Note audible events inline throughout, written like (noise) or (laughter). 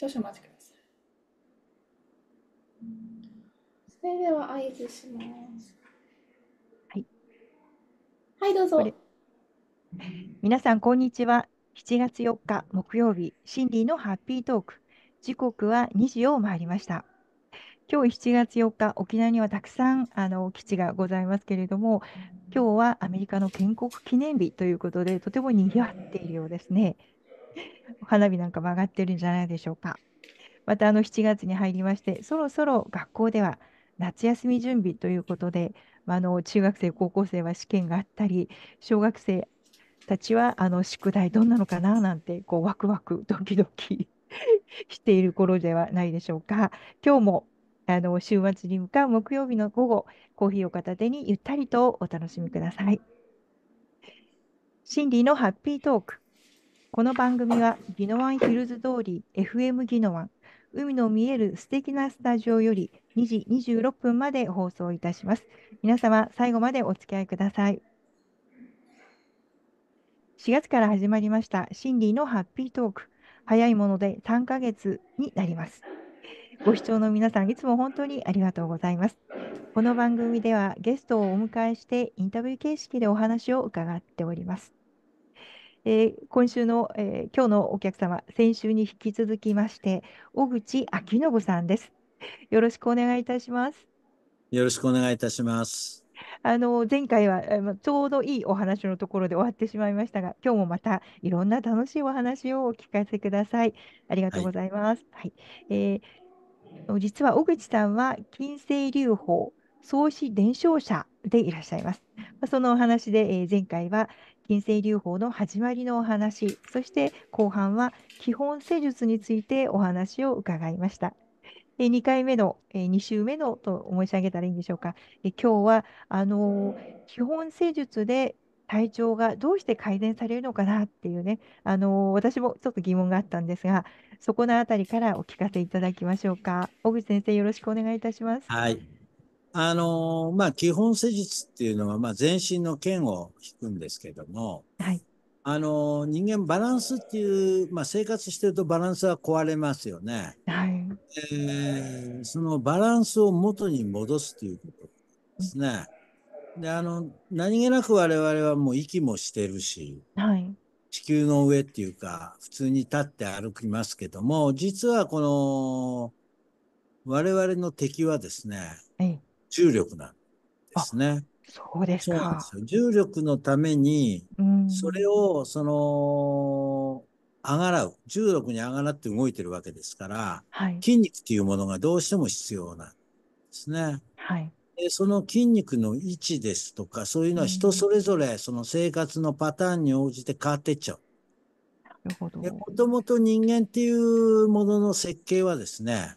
少々お待ちください。それでは合図します。はい。はい、どうぞ。皆さん、こんにちは。7月4日木曜日、シンディのハッピートーク。時刻は2時を回りました。今日7月4日、沖縄にはたくさんあの基地がございますけれども、今日はアメリカの建国記念日ということで、とても賑わっているようですね。花火なんか曲がってるんじゃないでしょうか。またあの7月に入りまして、そろそろ学校では夏休み準備ということで、まあ、の中学生、高校生は試験があったり、小学生たちはあの宿題どんなのかななんてこうワクワクドキドキ (laughs) している頃ではないでしょうか。今日もあの週末に向かう木曜日の午後、コーヒーを片手にゆったりとお楽しみください。心理のハッピートーク。この番組はギノワンヒルズ通り FM ギノワン海の見える素敵なスタジオより2時26分まで放送いたします。皆様最後までお付き合いください。4月から始まりましたデ理のハッピートーク早いもので3ヶ月になります。ご視聴の皆さんいつも本当にありがとうございます。この番組ではゲストをお迎えしてインタビュー形式でお話を伺っております。えー、今週の、えー、今日のお客様、先週に引き続きまして、小口昭信さんです。よろしくお願いいたします。よろしくお願いいたします。あの前回はちょうどいいお話のところで終わってしまいましたが、今日もまたいろんな楽しいお話をお聞かせください。ありがとうございます。はい、はい、えー、実は小口さんは金星流法創始伝承者でいらっしゃいます。そのお話で、え前回は、金星流法の始まりのお話そして後半は基本施術についてお話を伺いました。2回目の、2週目のと申し上げたらいいんでしょうか。今日はあの基本施術で体調がどうして改善されるのかなっていうね、あの私もちょっと疑問があったんですが、そこのあたりからお聞かせいただきましょうか。小口先生、よろしくお願いいたします。はいあのー、まあ、基本施術っていうのは、まあ、全身の剣を引くんですけども、はい、あのー、人間バランスっていう、まあ、生活してるとバランスは壊れますよね。はい、えー、そのバランスを元に戻すということですね。であの何気なく我々はもう息もしてるし、はい、地球の上っていうか普通に立って歩きますけども実はこの我々の敵はですね、はい重力なんですね。そうですかです。重力のために、それを、その、あがらう。重力にあがらって動いてるわけですから、はい、筋肉っていうものがどうしても必要なんですね。はい。でその筋肉の位置ですとか、そういうのは人それぞれ、その生活のパターンに応じて変わってっちゃう。なるほど。もともと人間っていうものの設計はですね、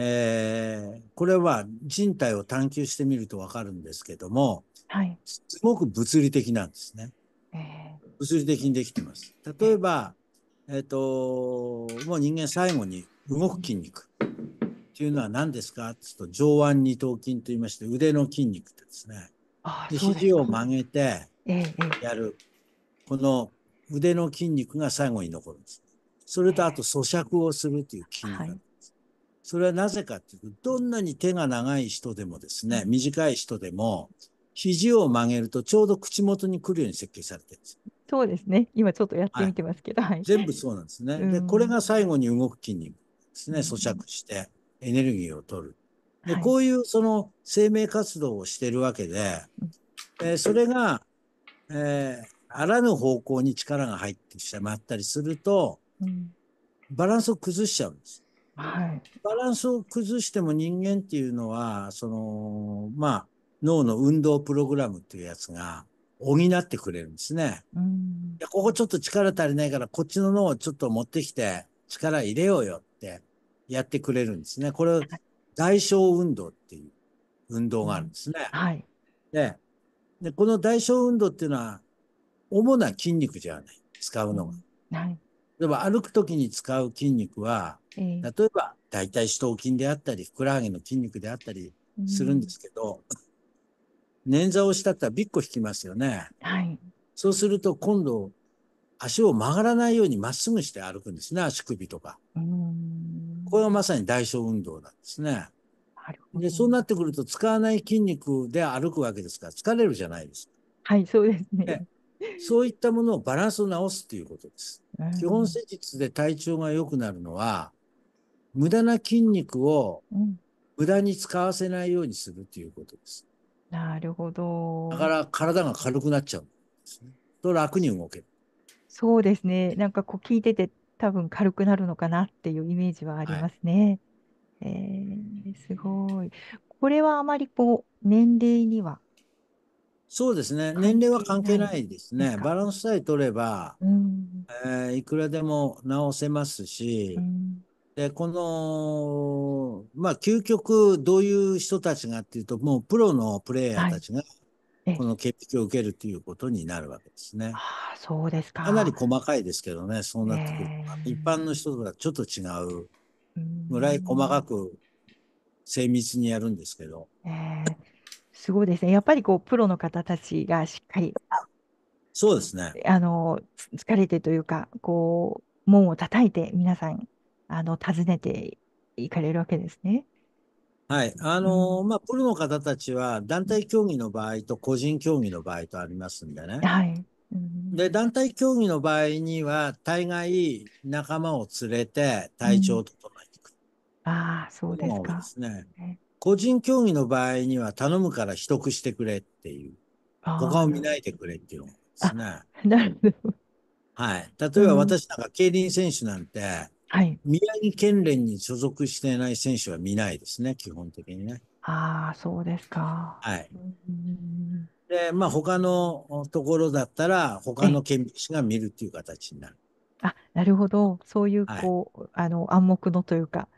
えー、これは人体を探求してみるとわかるんですけども、はい、すごく物理的なんですね。えー、物理的にできてます。例えば、えっ、ー、と、もう人間最後に動く筋肉っていうのは何ですかって言うと、上腕二頭筋と言いまして、腕の筋肉ってですね。で肘を曲げてやる、えー、この腕の筋肉が最後に残るんです。それとあと咀嚼をするという筋肉、はい、それはなぜかというと、どんなに手が長い人でもですね、短い人でも、肘を曲げるとちょうど口元に来るように設計されてるんです。そうですね。今ちょっとやってみてますけど。はい、全部そうなんですね。で、これが最後に動く筋肉ですね。咀嚼してエネルギーを取る。で、こういうその生命活動をしてるわけで、えー、それが、えー、あらぬ方向に力が入ってしまったりすると、バランスを崩しちゃうんです。はい、バランスを崩しても人間っていうのは、その、まあ、脳の運動プログラムっていうやつが補ってくれるんですね。うん、ここちょっと力足りないから、こっちの脳をちょっと持ってきて力入れようよってやってくれるんですね。これを代償運動っていう運動があるんですね。うんはい、でで、この代償運動っていうのは、主な筋肉じゃない、使うのが。うんはい例えば歩く時に使う筋肉は、えー、例えば大体四頭筋であったりふくらはぎの筋肉であったりするんですけど、うん、捻挫をしたったらびっこ引きますよね。はい、そうすると今度足を曲がらないようにまっすぐして歩くんですね足首とか。これがまさに代償運動なんですね。でそうなってくると使わない筋肉で歩くわけですから疲れるじゃないですか。はいそうですねそういったものをバランスを直すということです。基本施術で体調が良くなるのは、無駄な筋肉を無駄に使わせないようにするということです。なるほど。だから体が軽くなっちゃうんですね。と楽に動ける。そうですね。なんかこう聞いてて多分軽くなるのかなっていうイメージはありますね。はい、えー、すごい。これはあまりこう年齢にはそうですね。年齢は関係ないですね。バランスさえ取れば、うん、えー、いくらでも治せますし、うん、で、この、まあ、究極どういう人たちがっていうと、もうプロのプレイヤーたちが、この潔癖を受けるということになるわけですね。あそうですか。かなり細かいですけどね、そうなってくると、えー、一般の人とはちょっと違うぐらい細かく精密にやるんですけど。えーすごいですね。やっぱりこうプロの方たちがしっかり、そうですね。あの、疲れてというか、こう、門を叩いて皆さん、あの、訪ねて行かれるわけですね。はい。あのー、まあ、プロの方たちは団体競技の場合と個人競技の場合とありますんでね。はい。で、団体競技の場合には、大概仲間を連れて体調を整えていく、うん。ああ、そうですか。ですね。個人競技の場合には頼むから取得してくれっていう、他を見ないでくれっていうのですね。(laughs) なるほど。はい。例えば私なんか競輪選手なんて、はい、宮城県連に所属していない選手は見ないですね、基本的にね。ああ、そうですか。はい。で、まあ、他のところだったら、他の県民士が見るっていう形になる。あ、なるほど。そういう、こう、はい、あの、暗黙のというか、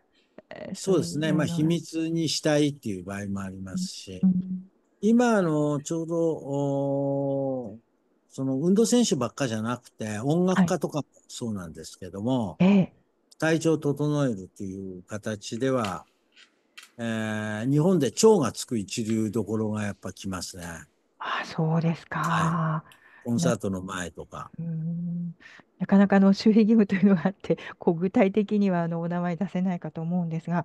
そうですね。まあ、秘密にしたいっていう場合もありますし、うん、今、あの、ちょうど、その運動選手ばっかじゃなくて、音楽家とかもそうなんですけども、はい、体調を整えるっていう形では、えー、日本で腸がつく一流どころがやっぱ来ますね。あそうですか。はいコンサートの前とか。なかなかの守秘義務というのがあって、(laughs) こう具体的にはあのお名前出せないかと思うんですが、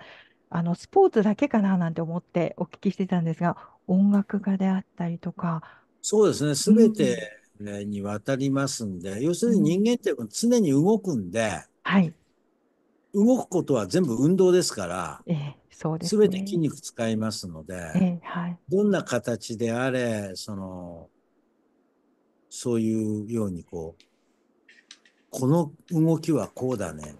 あのスポーツだけかななんて思ってお聞きしてたんですが、音楽家であったりとか。そうですね、すべてにわたりますんで、うん、要するに人間って常に動くんで、はい、動くことは全部運動ですから、ええ、そうです、ね、て筋肉使いますので、ええはい、どんな形であれ、その、そういうようにこうこの動きはこうだね、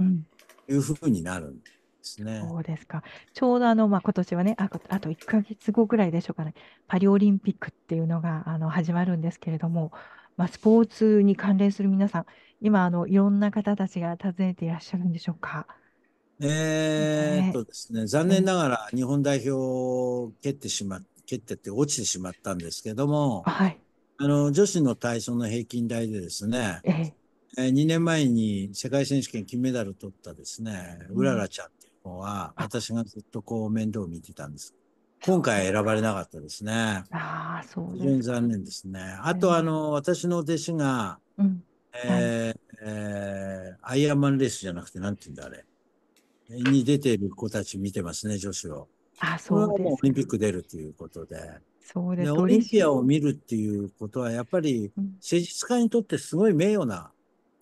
うん、いうふうになるんですね。そうですかちょうどあの、まあ、今年はねああと1か月後ぐらいでしょうかねパリオリンピックっていうのがあの始まるんですけれども、まあ、スポーツに関連する皆さん今あのいろんな方たちが訪ねていらっしゃるんでしょうか。えー、とですね、残念ながら日本代表を蹴ってしまっ蹴ってって落ちてしまったんですけども、はい、あの女子の体操の平均台でですね、え2年前に世界選手権金メダル取ったですね、うららちゃんっていう子は、私がずっとこう面倒を見てたんです。今回選ばれなかったですね。あそう非常に残念ですね。あと、あの、私の弟子が、うん、えーえアイアンマンレースじゃなくて、なんて言うんだ、あれ。に出ている子たち見てますね、女子を。あ、そうです、ね。オリンピック出るということで。そうですオリンピアを見るっていうことは、やっぱり施術家にとってすごい名誉な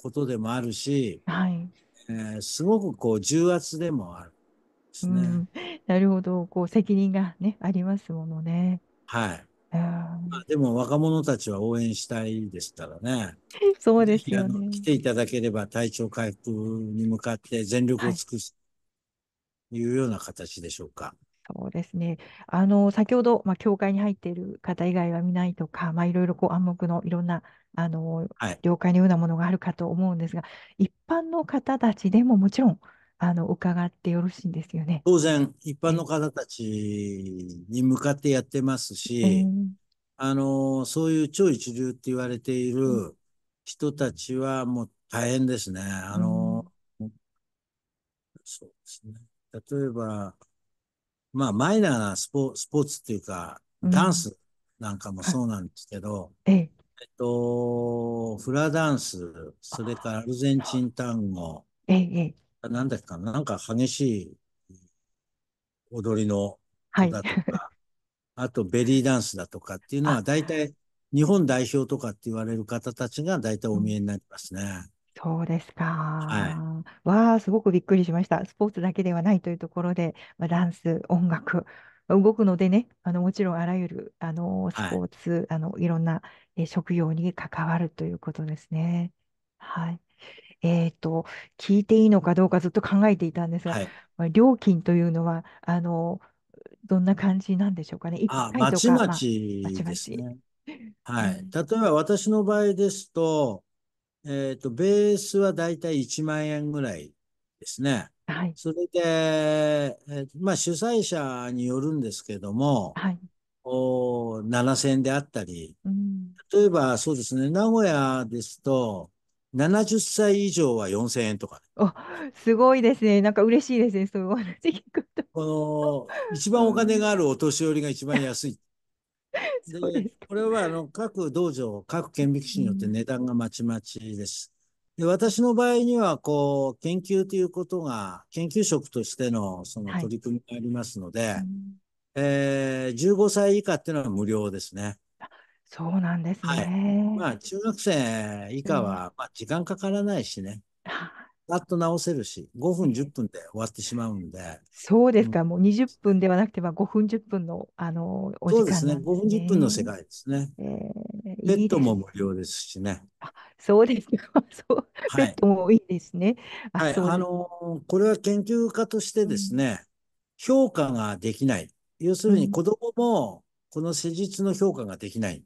ことでもあるし、うん、はい。えー、すごくこう重圧でもあるですね。うん、なるほど、こう責任がねありますものね。はい。あまあ、でも若者たちは応援したいですからね。(laughs) そうですよね。来ていただければ体調回復に向かって全力を尽くす、はい、いうような形でしょうか。そうですね。あの、先ほど、まあ、教会に入っている方以外は見ないとか、まあ、いろいろこう暗黙のいろんな、あの、はい、了解のようなものがあるかと思うんですが、一般の方たちでももちろん、あの、伺ってよろしいんですよね。当然、一般の方たちに向かってやってますし、えー、あの、そういう超一流って言われている人たちはもう大変ですね。あの、うん、そうですね。例えば、まあ、マイナーなスポスポーツっていうか、ダンスなんかもそうなんですけど、うん、えっと、フラダンス、それからアルゼンチン単語、ええ、なんだっけかな、なんか激しい踊りのだとか、はい、あとベリーダンスだとかっていうのは、大体日本代表とかって言われる方たちが大体お見えになりますね。そうですか。はい。わあ、すごくびっくりしました。スポーツだけではないというところで、まあ、ダンス、音楽、動くのでね、あのもちろんあらゆるあのスポーツ、あのいろんなえー職業に関わるということですね。はい。えっと、聞いていいのかどうかずっと考えていたんですが、はい。まあ、料金というのは、あの、どんな感じなんでしょうかね。1あ、回まとちか、ままあ、ちちまですち。ね。はい。例えば私の場合ですと、えっ、ー、と、ベースはだいたい1万円ぐらいですね。はい。それで、えー、まあ、主催者によるんですけども、はい。お7000であったり、うん、例えばそうですね、名古屋ですと、70歳以上は4000円とか、ね、すごいですね。なんか嬉しいですね。そういうお話聞くと。この、一番お金があるお年寄りが一番安い。(laughs) でこれはあの各道場、各顕微鏡によって値段がまちまちです。で私の場合には、こう、研究ということが、研究職としてのその取り組みがありますので、はい、えー、15歳以下っていうのは無料ですね。そうなんですね。はい、まあ、中学生以下は、まあ、時間かからないしね。(laughs) ざっと直せるし、5分、10分で終わってしまうんで。そうですか、うん、もう20分ではなくては5分、10分の、あの、お時間、ね、そうですね、5分、10分の世界ですね。えー、ペットも無料ですしね。いいあそうですか、(laughs) そう、はい、ペットもいいですね。はい、あ、あのこれは研究家としてですね、うん、評価ができない。要するに子供もこの施術の評価ができない。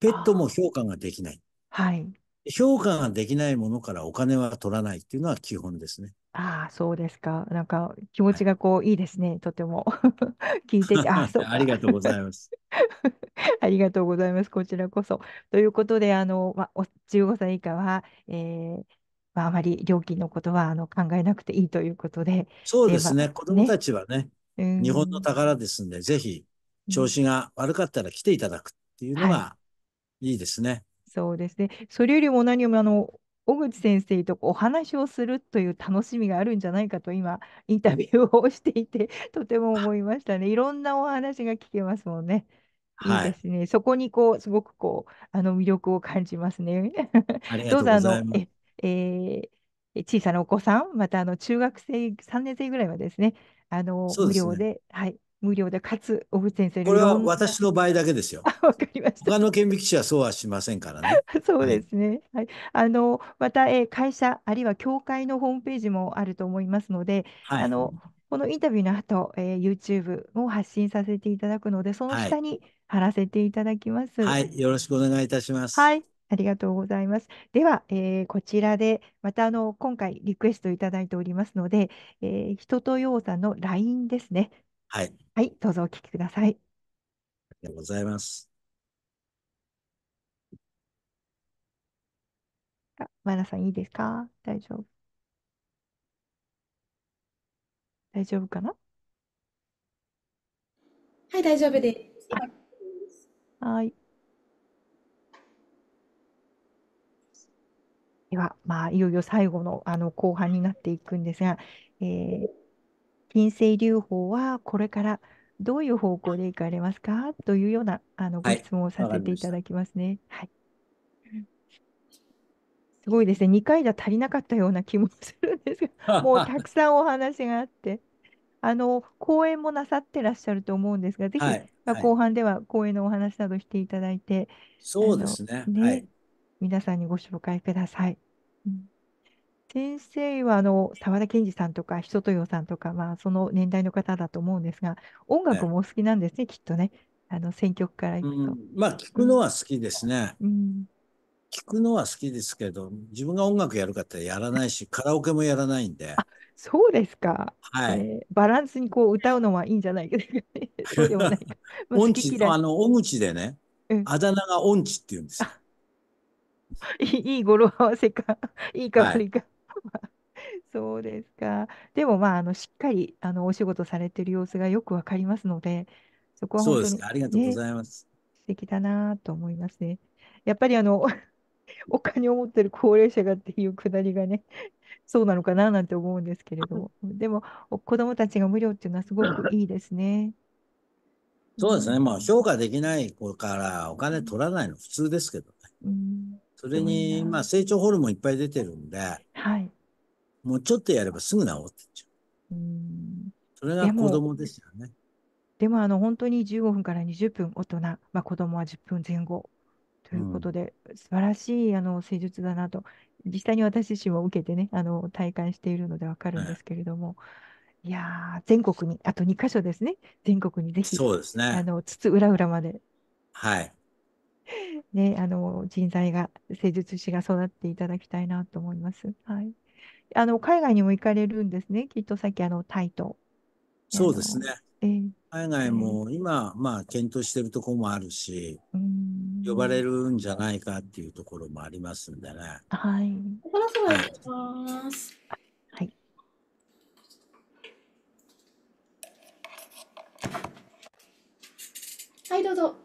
ペットも評価ができない。はい。評価ができないものからお金は取らないっていうのは基本ですね。ああ、そうですか。なんか気持ちがこう、はい、いいですね。とても (laughs) 聞いてて。あありがとうございます。(laughs) ありがとうございます。こちらこそ。ということで、あの、ま、15歳以下は、えーまあ、あまり料金のことはあの考えなくていいということで。そうですね。子どもたちはね、日本の宝ですんで、ぜひ調子が悪かったら来ていただくっていうのがいいですね。はいそうですね。それよりも何よりもあの小口先生とお話をするという楽しみがあるんじゃないかと今 (laughs) インタビューをしていて (laughs) とても思いましたね。いろんなお話が聞けますもんね。い、いですね。そこにこうすごくこうあの魅力を感じますね。いどうぞあのえ、えー、小さなお子さん、またあの中学生3年生ぐらいはですね、あの、ね、無料で、はい、無料で、かつ、小渕先生これは私の場合だけですよ。(laughs) わかりました。他の顕微鏡師はそうはしませんからね。そうですね。はい。あの、また、えー、会社、あるいは協会のホームページもあると思いますので、はい、あの、このインタビューの後、えー、YouTube も発信させていただくので、その下に貼らせていただきます。はい、はい、よろしくお願いいたします。はい、ありがとうございます。では、えー、こちらで、またあの今回リクエストいただいておりますので、えー、人とようさんの LINE ですね、はい。はい、どうぞお聞きください。ありがとうございます。あ、マナさんいいですか大丈夫。大丈夫かなはい、大丈夫です。はい。では、まあ、いよいよ最後の、あの後半になっていくんですが、えー金星流法はこれからどういう方向で行かれますかというようなあのご質問をさせていただきますね。はい、すごいですね。2回じゃ足りなかったような気もするんですが、(laughs) もうたくさんお話があって。あの講演もなさってらっしゃると思うんですが、ぜひ、はいまあ、後半では講演のお話などしていただいて、そうですね、ね、皆さんにご紹介ください。うん先生はあの沢田研二さんとかと豊さんとか、まあ、その年代の方だと思うんですが、音楽も好きなんですね、きっとね。あの選曲からと。うん、まあ、聞くのは好きですね。うん、聞くのは好きですけど、自分が音楽やるかってやらないし、カラオケもやらないんで。そうですか。はい、えー、バランスにこう歌うのはいいんじゃないけど、(laughs) そうでもないか。(laughs) 音痴、あの、音でね、うん、あだ名が音痴って言うんですよ。いい語呂合わせか、いいかりか。はい (laughs) そうですか。でも、まあ、あの、しっかり、あの、お仕事されてる様子がよくわかりますので、そこはそう本で当すにね。ありがとうごね、ざいます。素敵だなと思いますね。やっぱり、あの、(laughs) お金を持ってる高齢者がっていうくだりがね、そうなのかななんて思うんですけれどでも、子どもたちが無料っていうのはすごくいいですね。そうですね。まあ、評価できない子からお金取らないの普通ですけどね。うんそすれごいに、まあ、成長ホルモンいっぱい出てるんで、はい。もうちょっとやればすぐ治ってっちゃう。うんそれが子供ですよね。でもあの本当に15分から20分大人、まあ、子供は10分前後ということで、うん、素晴らしいあの施術だなと実際に私自身も受けてねあの体感しているので分かるんですけれども、うん、いや全国にあと2か所ですね全国にぜひそうですねあの津々浦々まではいねあの人材が施術師が育っていただきたいなと思います。はいあの海外にも行かれるんですね、きっとさっきあのタイと。そうですね。えー、海外も今、まあ、検討してるところもあるし、呼ばれるんじゃないかっていうところもありますんでね。はい。はいはい、はい、どうぞ。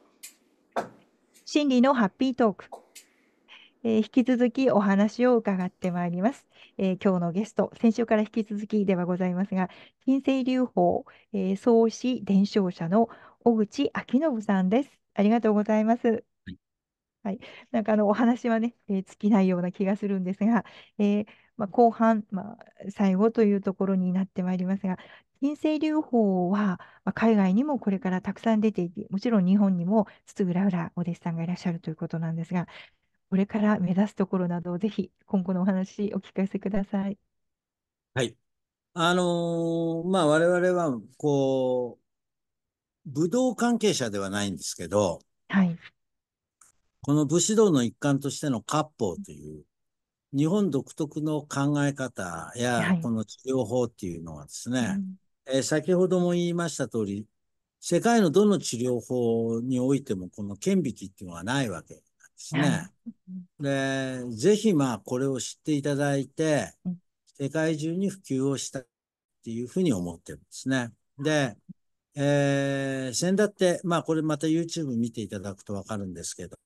心理のハッピートーク。えー、引き続きお話を伺ってまいります、えー、今日のゲスト、先週から引き続きではございますが、金星流法、えー、創始伝承者の小口明信さんです。ありがとうございます。はい、なんかあのお話はね、え尽きないような気がするんですが、えまあ、後半、まあ、最後というところになってまいりますが、金星流法は、まあ、海外にもこれからたくさん出ていて、もちろん日本にも津々浦々お弟子さんがいらっしゃるということなんですが、これから目指すところなど、ぜひ今後のお話、お聞かせください。はい。あのー、まあ、我々は、こう、武道関係者ではないんですけど、はい。この武士道の一環としての割烹という、日本独特の考え方や、この治療法っていうのはですね、うん、えー、先ほども言いました通り、世界のどの治療法においてもこの顕微鏡っていうのはないわけですね。で、ぜひまあこれを知っていただいて、世界中に普及をしたっていうふうに思ってるんですね。で、えー、先だって、まあこれまた YouTube 見ていただくとわかるんですけど、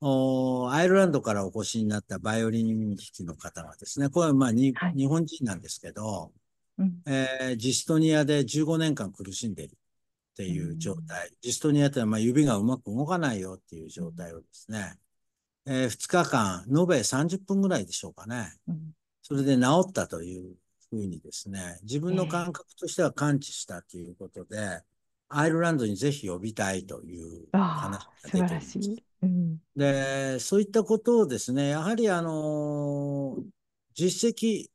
おアイルランドからお越しになったバイオリン弾きの方がですね、これはまあに、はい、日本人なんですけど、うん、えー、ジストニアで15年間苦しんでいるっていう状態、ジストニアというのはま指がうまく動かないよっていう状態をですね、えー、2日間、延べ30分ぐらいでしょうかね。それで治ったというふうにですね、自分の感覚としては感知したということで、えー、アイルランドにぜひ呼びたいという話が出てます。うん、で、そういったことをですね、やはりあのー、実績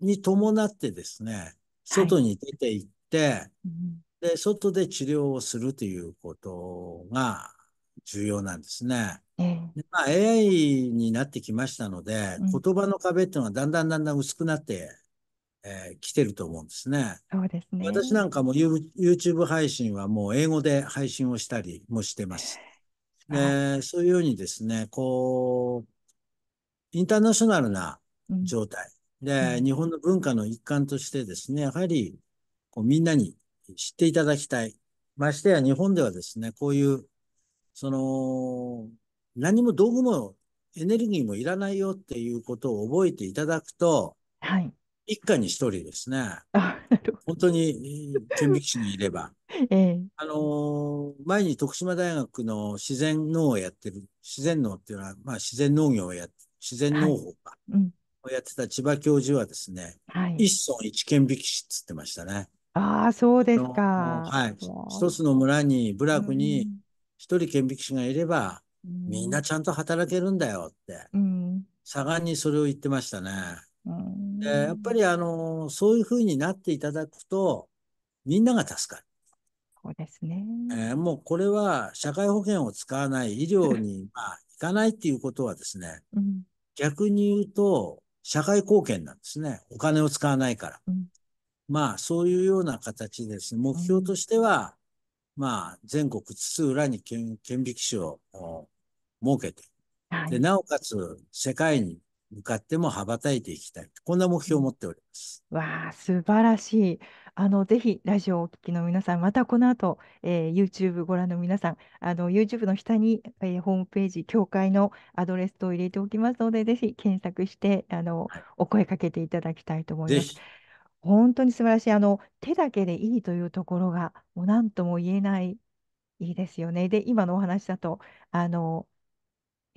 に伴ってですね、外に出ていって、で、外で治療をするということが重要なんですね。えー、でまあ、AI になってきましたので、言葉の壁っていうのはだんだんだんだん薄くなってき、えー、てると思うんですね。そうですね。私なんかも YouTube 配信はもう英語で配信をしたりもしてます。え (laughs) はそういうようにですね、こう、インターナショナルな状態、うん、で、うん、日本の文化の一環としてですね、やはりこうみんなに知っていただきたい。ましてや日本ではですね、こういう、その、何も道具もエネルギーもいらないよっていうことを覚えていただくと、はい。一家に一人ですね。本当に顕微鏡にいれば。(laughs) ええ、あの前に徳島大学の自然農をやってる、自然農っていうのは、まあ、自然農業をやって、自然農法か、はい、をやってた千葉教授はですね、はい、一村一県引市っつってましたね。ああ、そうですか。はい。一つの村に、部落に一人顕微師がいれば、うん、みんなちゃんと働けるんだよって、うん、にそれを言ってましたね。うん、でやっぱりあのそういうふうになっていただくと、みんなが助かる。そうですね。えー、もうこれは社会保険を使わない医療に、(laughs) まあ、行かないっていうことはですね、うん、逆に言うと社会貢献なんですね。お金を使わないから。うんまあ、そういうような形です目標としては、うん、まあ、全国津々浦に顕微鏡士を設けて、はい、で、なおかつ世界に向かっても羽ばたいていきたい。こんな目標を持っております。わあ、素晴らしい。あの、ぜひラジオをお聞きの皆さん、またこの後、えー、YouTube ご覧の皆さん、あの、YouTube の下に、えー、ホームページ、協会のアドレスを入れておきますので、ぜひ検索して、あの、はい、お声かけていただきたいと思います。本当に素晴らしい。あの、手だけでいいというところが、もう何とも言えない、いいですよね。で、今のお話だと、あの、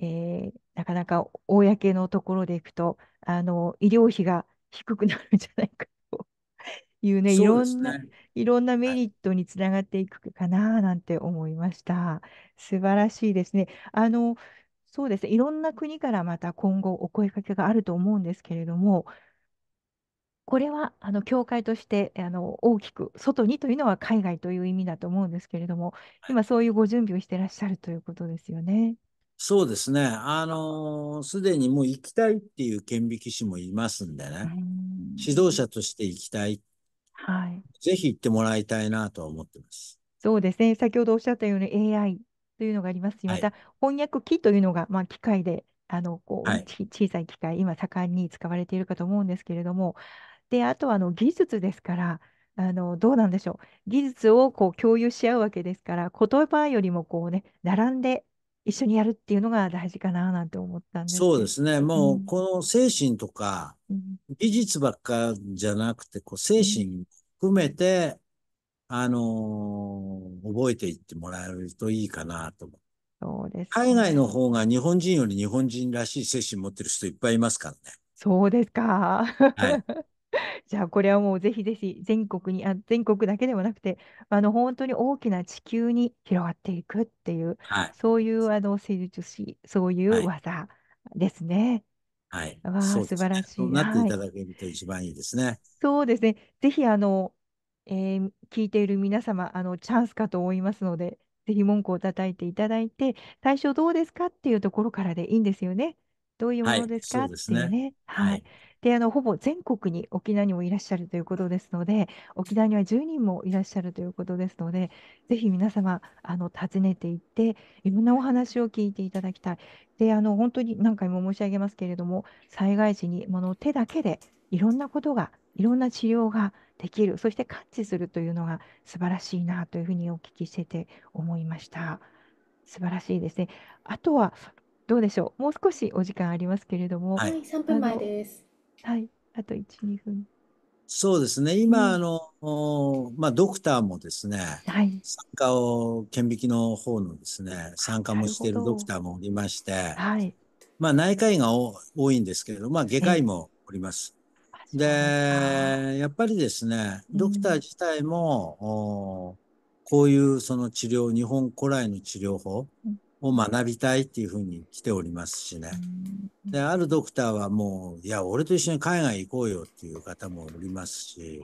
えー、なかなか公のところでいくと、あの、医療費が低くなるんじゃないかと (laughs) いうね、いそうろですんな、ね。いろんなメリットにつながっていくかななんて思いました。素晴らしいですね。あの、そうですね、いろんな国からまた今後お声かけがあると思うんですけれども、これはあの教会としてあの大きく外にというのは海外という意味だと思うんですけれども、今そういうご準備をしてらっしゃるということですよね。そうですね。あのす、でにもう行きたいっていう顕微鏡師もいますんでね。指導者として行きたい。はい。ぜひ行ってもらいたいなとは思ってます。そうですね。先ほどおっしゃったように AI というのがありますし、また翻訳機というのが、まあ、機械で、あの、こう、はい、小さい機械、今盛んに使われているかと思うんですけれども、で、あとはあの技術ですから、あのどうなんでしょう。技術をこう共有し合うわけですから、言葉よりもこうね、並んで一緒にやるっていうのが大事かななんて思ったんですそうですね。もう、この精神とか、うん、技術ばっかじゃなくて、こう精神含めて、うん、あのー、覚えていってもらえるといいかなと思そうです、ね、海外の方が日本人より日本人らしい精神持ってる人いっぱいいますからね。そうですか。(laughs) じゃあこれはもうぜひぜひ全国にあ全国だけではなくてあの本当に大きな地球に広がっていくっていう、はい、そういうあの施術師そういう技ですね。はい、わあ、素晴らしい。なっていただけると一番いいですね。はい、そうですね。ぜひあの、えー、聞いている皆様あのチャンスかと思いますので、ぜひ文句を叩いていただいて、最初どうですかっていうところからでいいんですよね。どういうものですか、はい、っていうね。はい。であのほぼ全国に沖縄にもいらっしゃるということですので、沖縄には10人もいらっしゃるということですので、ぜひ皆様、あの訪ねていって、いろんなお話を聞いていただきたい。であの本当に何回も申し上げますけれども、災害時にもの手だけでいろんなことが、いろんな治療ができる、そして感知するというのが素晴らしいなというふうにお聞きしてて思いました。素晴らしいですね。あとはどうでしょう。もう少しお時間ありますけれども。はい、3分前です。はい。あと1、2分。そうですね。今、うん、あの、まあ、ドクターもですね、はい、参加を、顕微鏡の方のですね、参加もしているドクターもおりまして、はい、まあ、内科医が多いんですけれど、まあ、外科医もおります。で、やっぱりですね、ドクター自体も、うん、こういうその治療、日本古来の治療法、うんを学びたいっていうふうに来ておりますしね。であるドクターはもういや俺と一緒に海外行こうよっていう方もおりますし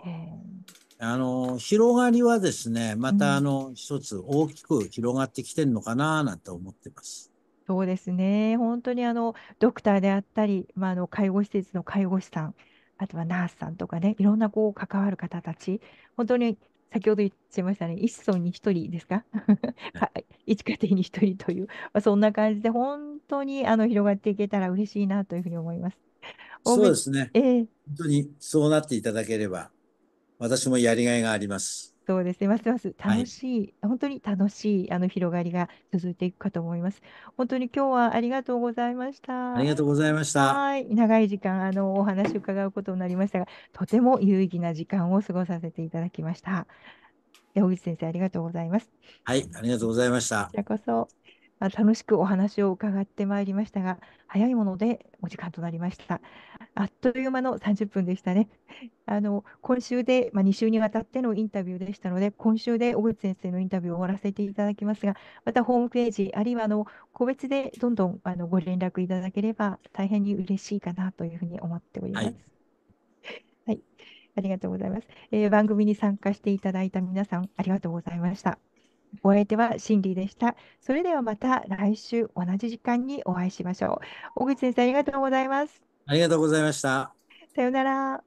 あの広がりはですねまたあの、うん、一つ大きく広がってきてるのかななんて思ってます。そうですね本当にあのドクターであったり、まあ、あの介護施設の介護士さんあとはナースさんとかねいろんなこう関わる方たち本当に先ほど言っちゃいましたね、一村に一人ですか (laughs) はい、一家庭に一人という、まあ、そんな感じで、本当にあの広がっていけたら嬉しいなというふうに思います。そうですね、えー、本当にそうなっていただければ、私もやりがいがあります。そうですね、ますますは楽い。しい、本当に楽しいあの広がりが続いていくかと思います。本当に今日はありがとうございました。ありがとうございました。はい、長い時間あのお話を伺うことになりましたが、とても有意義な時間を過ごさせていただきました。小口先生ありがとうございます。はい、ありがとうございました。こちらこそ。あ、楽しくお話を伺ってまいりましたが、早いものでお時間となりました。あっという間の30分でしたね。あの今週で、まあ、2週にわたってのインタビューでしたので、今週で小口先生のインタビューを終わらせていただきますが、またホームページ、あるいはあの個別でどんどんあのご連絡いただければ、大変に嬉しいかなというふうに思っております。はい、はい、ありがとうございます、えー、番組に参加していただいた皆さん、ありがとうございました。お相手はシンディでした。それではまた来週同じ時間にお会いしましょう。小口先生、ありがとうございます。ありがとうございました。さようなら。